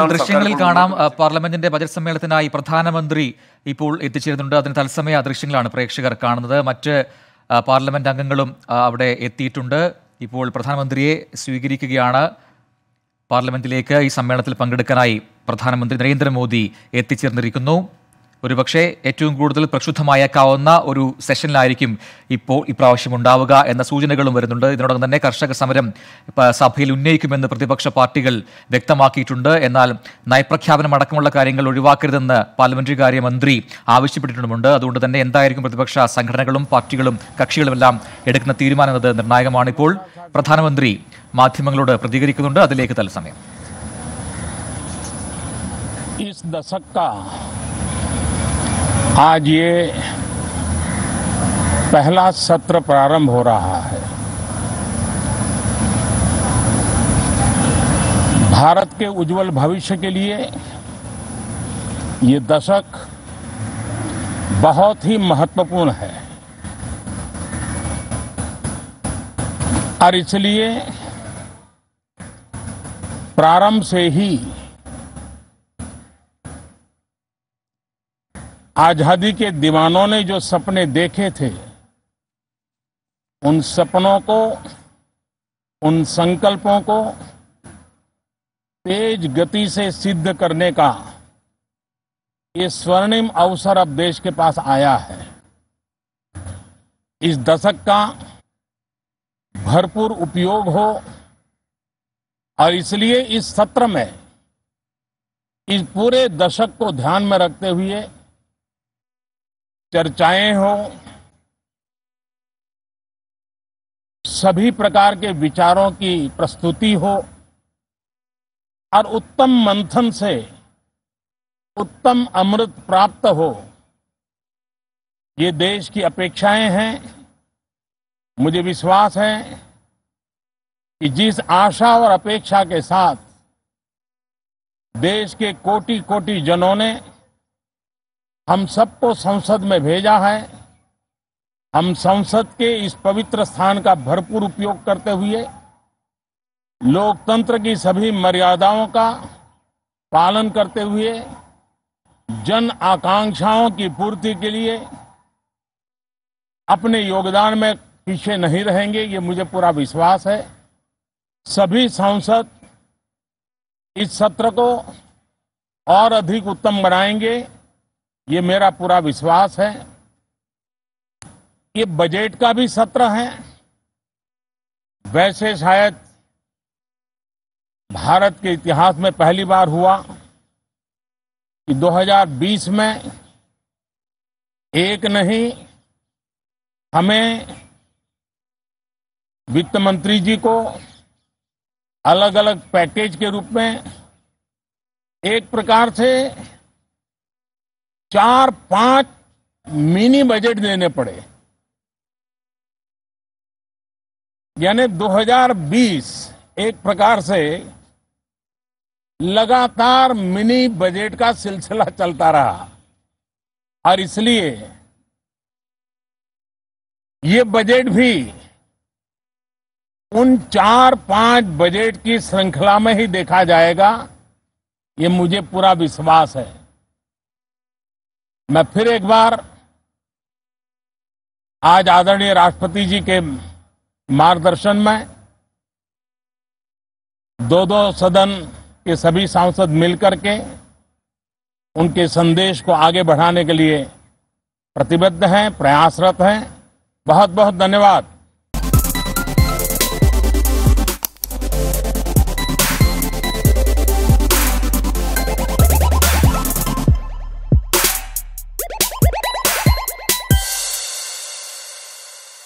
ഇപ്പോൾ ദൃശ്യങ്ങളിൽ കാണാം പാർലമെന്റിന്റെ ബജറ്റ് സമ്മേളനത്തിനായി പ്രധാനമന്ത്രി ഇപ്പോൾ എത്തിച്ചേരുന്നുണ്ട് അതിന് തത്സമയ ദൃശ്യങ്ങളാണ് പ്രേക്ഷകർ കാണുന്നത് മറ്റ് പാർലമെന്റ് അംഗങ്ങളും അവിടെ എത്തിയിട്ടുണ്ട് ഇപ്പോൾ പ്രധാനമന്ത്രിയെ സ്വീകരിക്കുകയാണ് പാർലമെന്റിലേക്ക് ഈ സമ്മേളനത്തിൽ പങ്കെടുക്കാനായി പ്രധാനമന്ത്രി നരേന്ദ്രമോദി എത്തിച്ചേർന്നിരിക്കുന്നു ഒരുപക്ഷെ ഏറ്റവും കൂടുതൽ പ്രക്ഷുബ്ധമായേക്കാവുന്ന ഒരു സെഷനിലായിരിക്കും ഇപ്പോൾ ഇപ്രാവശ്യം ഉണ്ടാവുക എന്ന സൂചനകളും വരുന്നുണ്ട് ഇതിനോടകം തന്നെ കർഷക സമരം സഭയിൽ ഉന്നയിക്കുമെന്ന് പ്രതിപക്ഷ പാർട്ടികൾ വ്യക്തമാക്കിയിട്ടുണ്ട് എന്നാൽ നയപ്രഖ്യാപനം അടക്കമുള്ള കാര്യങ്ങൾ ഒഴിവാക്കരുതെന്ന് പാർലമെന്ററി കാര്യമന്ത്രി ആവശ്യപ്പെട്ടിട്ടുമുണ്ട് അതുകൊണ്ട് തന്നെ എന്തായിരിക്കും പ്രതിപക്ഷ സംഘടനകളും പാർട്ടികളും കക്ഷികളുമെല്ലാം എടുക്കുന്ന തീരുമാനം എന്നത് നിർണായകമാണിപ്പോൾ പ്രധാനമന്ത്രി മാധ്യമങ്ങളോട് പ്രതികരിക്കുന്നുണ്ട് അതിലേക്ക് തൽസമയം आज ये पहला सत्र प्रारंभ हो रहा है भारत के उज्जवल भविष्य के लिए ये दशक बहुत ही महत्वपूर्ण है और इसलिए प्रारंभ से ही आजादी के दीवानों ने जो सपने देखे थे उन सपनों को उन संकल्पों को तेज गति से सिद्ध करने का ये स्वर्णिम अवसर अब देश के पास आया है इस दशक का भरपूर उपयोग हो और इसलिए इस सत्र में इस पूरे दशक को ध्यान में रखते हुए चर्चाएं हो सभी प्रकार के विचारों की प्रस्तुति हो और उत्तम मंथन से उत्तम अमृत प्राप्त हो ये देश की अपेक्षाएं हैं मुझे विश्वास है कि जिस आशा और अपेक्षा के साथ देश के कोटि कोटि जनों ने हम सबको संसद में भेजा है हम संसद के इस पवित्र स्थान का भरपूर उपयोग करते हुए लोकतंत्र की सभी मर्यादाओं का पालन करते हुए जन आकांक्षाओं की पूर्ति के लिए अपने योगदान में पीछे नहीं रहेंगे ये मुझे पूरा विश्वास है सभी सांसद इस सत्र को और अधिक उत्तम बनाएंगे ये मेरा पूरा विश्वास है ये बजट का भी सत्र है वैसे शायद भारत के इतिहास में पहली बार हुआ कि 2020 में एक नहीं हमें वित्त मंत्री जी को अलग अलग पैकेज के रूप में एक प्रकार से चार पांच मिनी बजट देने पड़े यानी 2020 एक प्रकार से लगातार मिनी बजट का सिलसिला चलता रहा और इसलिए ये बजट भी उन चार पांच बजट की श्रृंखला में ही देखा जाएगा ये मुझे पूरा विश्वास है मैं फिर एक बार आज आदरणीय राष्ट्रपति जी के मार्गदर्शन में दो दो सदन के सभी सांसद मिलकर के उनके संदेश को आगे बढ़ाने के लिए प्रतिबद्ध हैं प्रयासरत हैं बहुत बहुत धन्यवाद